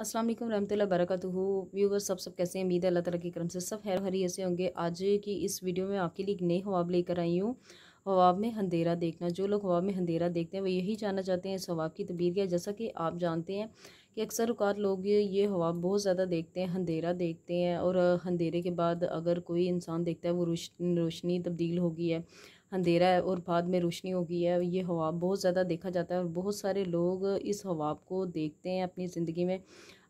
असलम रमतल हो व्यूवर सब सब कैसे हैं उम्मीद है अल्लाह तला के करम से सब हैर हरी ऐसे होंगे आज की इस वीडियो में आपके लिए एक नए हवाब लेकर आई हूँ हवाब में अंधेरा देखना जो लोग हवाब में अंधेरा देखते हैं वो यही जानना चाहते हैं इस हवाब की तबीर क्या जैसा कि आप जानते हैं कि अक्सर अवकात लोग ये हवाब बहुत ज़्यादा देखते हैं अंधेरा देखते हैं और अंधेरे के बाद अगर कोई इंसान देखता है वो रोशनी तब्दील होगी है अंधेरा है और बाद में रोशनी हो गई है ये हवा बहुत ज़्यादा देखा जाता है और बहुत सारे लोग इस हवा को देखते हैं अपनी ज़िंदगी में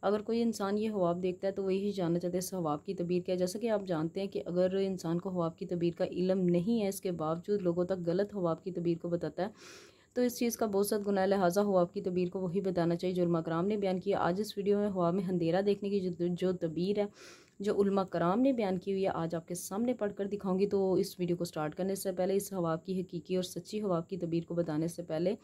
अगर कोई इंसान ये हवाब देखता है तो वही जानना चाहते हैं इस हवाब की तबीर क्या है जैसा कि आप जानते हैं कि अगर इंसान को हवा की तबीर का इलम नहीं है इसके बावजूद लोगों तक गलत हवा की तबीर को बताता है तो इस चीज़ का बहुत साथ गुना लिहाजा हवाब की तबीर को वही बताना चाहिए जुर्मा कराम ने बयान किया आज इस वीडियो में हवा में अंधेरा देखने की जो, जो तबीर है जो उल्मा कराम ने बयान की हुई है आज आपके सामने पढ़कर दिखाऊंगी तो इस वीडियो को स्टार्ट करने से पहले इस हवाब की हकीकी और सच्ची हवाब की तबीर को बताने से पहले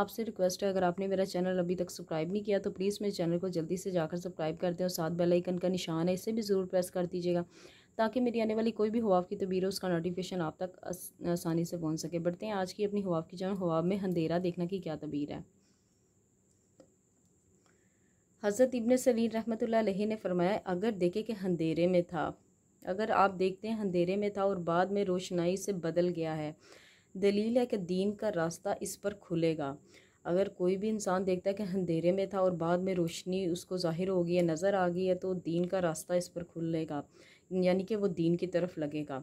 आपसे रिक्वेस्ट है अगर आपने मेरा चैनल अभी तक सब्सक्राइब नहीं किया तो प्लीज़ मेरे चैनल को जल्दी से जाकर सब्सक्राइब करते हैं और साथ बेल आइकन का निशान है इसे भी ज़रूर प्रेस कर दीजिएगा ताकि मेरी आने वाली कोई भी हवाब की तबीर हो उसका नोटिफिकेशन आप तक आसानी से पहुँच सके बढ़ते हैं आज की अपनी हवाब की जान हवाब में अंधेरा देखना की क्या तबीर है हज़रत इबन सलीन रहमत ने फरमाया अगर देखे कि अंधेरे में था अगर आप देखते हैं अंधेरे में था और बाद में रोशनाई से बदल गया है दलील है कि दीन का रास्ता इस पर खुलेगा अगर कोई भी इंसान देखता है कि अंधेरे में था और बाद में रोशनी उसको ज़ाहिर हो गई है नज़र आ गई है तो दीन का रास्ता इस पर खुलेगा यानी कि वो दीन की तरफ लगेगा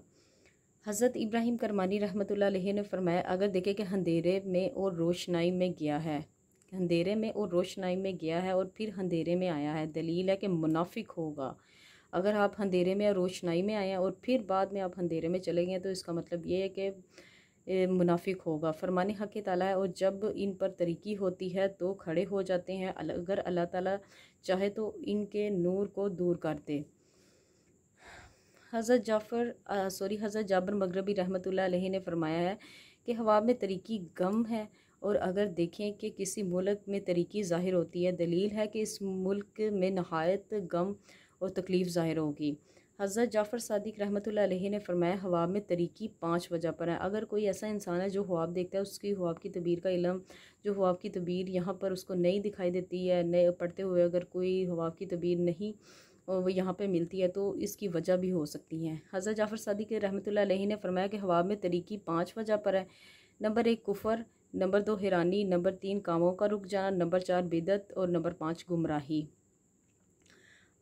हज़रत इब्राहिम करमानी रहमत ने फरमाया अगर देखे कि अंधेरे में और रोशनाई में गया है अंधेरे में और रोशनाई में गया है और फिर अंधेरे में आया है दलील है कि मुनाफिक होगा अगर आप अंधेरे में या रोशनाई में आए और फिर बाद में आप अंधेरे में चले गए तो इसका मतलब ये है कि मुनाफिक होगा फरमान हक़ ताला है और जब इन पर तरीकी होती है तो खड़े हो जाते हैं अगर अल्लाह ताला चाहे तो इनके नूर को दूर कर दे हज़रत जाफ़र सॉरी हज़रत जाबर मगरबी रहमत ने फरमाया है कि हवा में तरीकी गम है और अगर देखें कि किसी मुल्क में तरीकी ज़ाहिर होती है दलील है कि इस मुल्क में नहायत गम और तकलीफ़ ज़ाहिर होगी हज़रत जाफ़र सदक रहमत ने फरमाया हवाब में तरीकी पाँच वजह पर है अगर कोई ऐसा इंसान है जो हवाब देखता है उसकी हवाब की तबीर का इलम जो हवाब की तबीर यहाँ पर उसको नहीं दिखाई देती है नए पढ़ते हुए अगर कोई हवाब की तबीर नहीं वो यहाँ पे मिलती है तो इसकी वजह भी हो सकती है हज़रत जाफ़र सदक रहमत ने फरमाया कि हवाब में तरीकी पाँच वजह पर है नंबर एक कुफ़र नंबर दो हैरानी नंबर तीन कामों का रुक जाना नंबर चार बिदत और नंबर पाँच गुमराही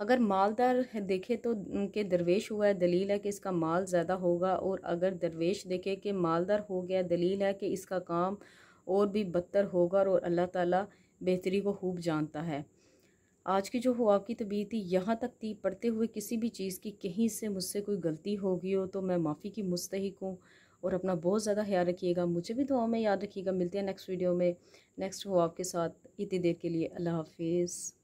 अगर मालदार देखे तो उनके दरवेश हुआ है दलील है कि इसका माल ज़्यादा होगा और अगर दरवेश देखे कि मालदार हो गया दलील है कि इसका काम और भी बदतर होगा और अल्लाह ताला बेहतरी को खूब जानता है आज की जो हुआ की तबीयत थी यहाँ तक थी पढ़ते हुए किसी भी चीज़ की कहीं से मुझसे कोई गलती होगी हो तो मैं माफ़ी की मुस्तक हूँ और अपना बहुत ज़्यादा ख्याल रखिएगा मुझे भी दुआओं में याद रखिएगा मिलते हैं नेक्स्ट वीडियो में नेक्स्ट हो आपके साथ इतनी देर के लिए अल्लाह हाफिज़